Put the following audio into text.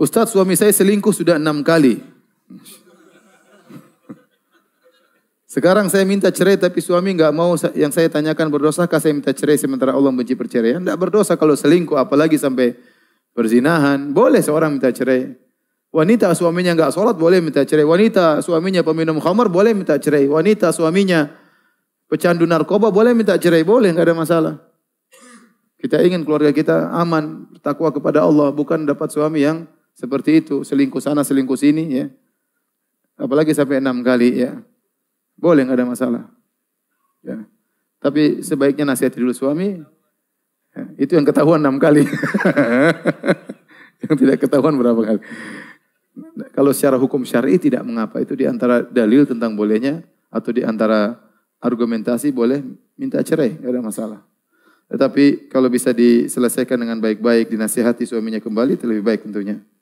Ustadz suami saya selingkuh sudah enam kali. Sekarang saya minta cerai tapi suami nggak mau yang saya tanyakan berdosakah saya minta cerai sementara Allah benci perceraian. Tidak berdosa kalau selingkuh apalagi sampai perzinahan. Boleh seorang minta cerai. Wanita suaminya nggak sholat boleh minta cerai. Wanita suaminya peminum khamar boleh minta cerai. Wanita suaminya pecandu narkoba boleh minta cerai. Boleh nggak ada masalah. Kita ingin keluarga kita aman, bertakwa kepada Allah, bukan dapat suami yang seperti itu, selingkuh sana, selingkuh sini ya. Apalagi sampai enam kali ya. Boleh nggak ada masalah. Ya. Tapi sebaiknya nasihat dulu suami. Ya. Itu yang ketahuan enam kali. yang tidak ketahuan berapa kali. Kalau secara hukum syari tidak mengapa. Itu diantara dalil tentang bolehnya. Atau diantara argumentasi boleh minta cerai. nggak ada masalah. Tetapi kalau bisa diselesaikan dengan baik-baik, dinasihati suaminya kembali, itu lebih baik tentunya.